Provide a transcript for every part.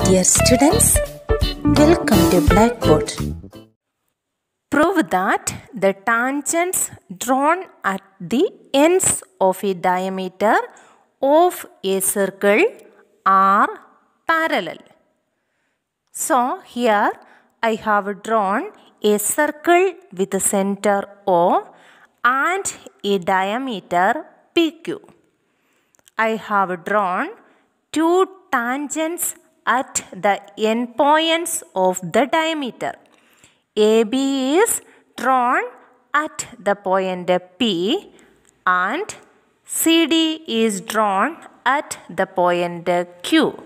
Dear students, welcome to Blackboard. Prove that the tangents drawn at the ends of a diameter of a circle are parallel. So here I have drawn a circle with a center O and a diameter PQ. I have drawn two tangents at the endpoints of the diameter. AB is drawn at the point P and CD is drawn at the point Q.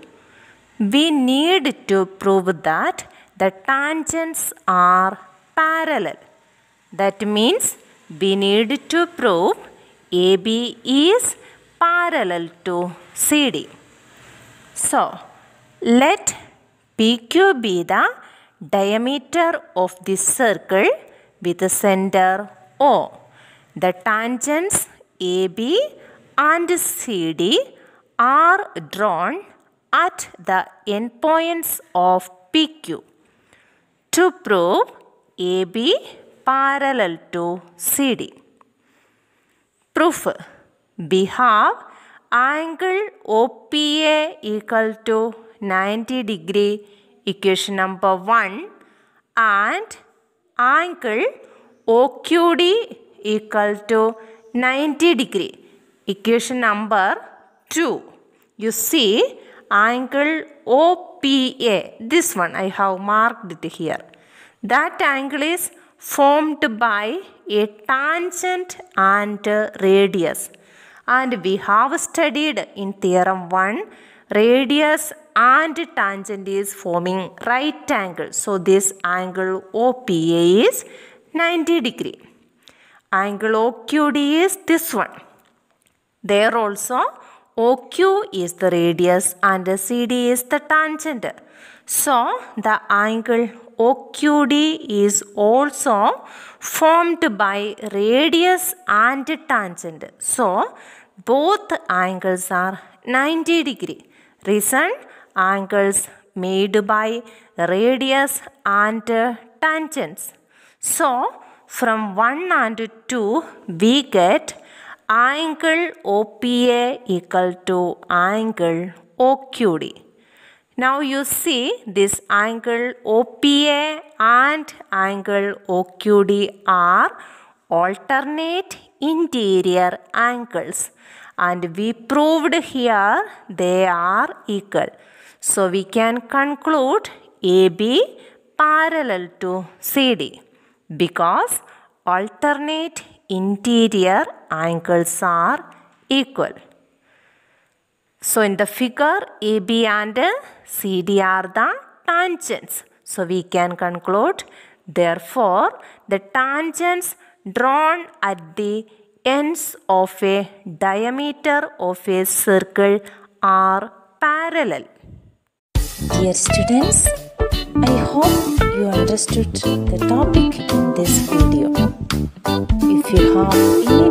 We need to prove that the tangents are parallel. That means we need to prove AB is parallel to CD. So, let PQ be the diameter of this circle with the center O. The tangents AB and CD are drawn at the endpoints of PQ. To prove AB parallel to CD. Proof. We have angle OPA equal to 90 degree equation number 1 and angle OQD equal to 90 degree equation number 2 you see angle OPA this one I have marked it here that angle is formed by a tangent and radius and we have studied in theorem 1 Radius and tangent is forming right angle. So this angle OPA is 90 degree. Angle OQD is this one. There also OQ is the radius and CD is the tangent. So the angle OQD is also formed by radius and tangent. So both angles are 90 degree. Reason angles made by radius and tangents. So, from 1 and 2 we get angle OPA equal to angle OQD. Now you see this angle OPA and angle OQD are alternate interior angles and we proved here they are equal. So we can conclude AB parallel to CD because alternate interior angles are equal. So in the figure AB and CD are the tangents. So we can conclude therefore the tangents drawn at the ends of a diameter of a circle are parallel. Dear students, I hope you understood the topic in this video. If you have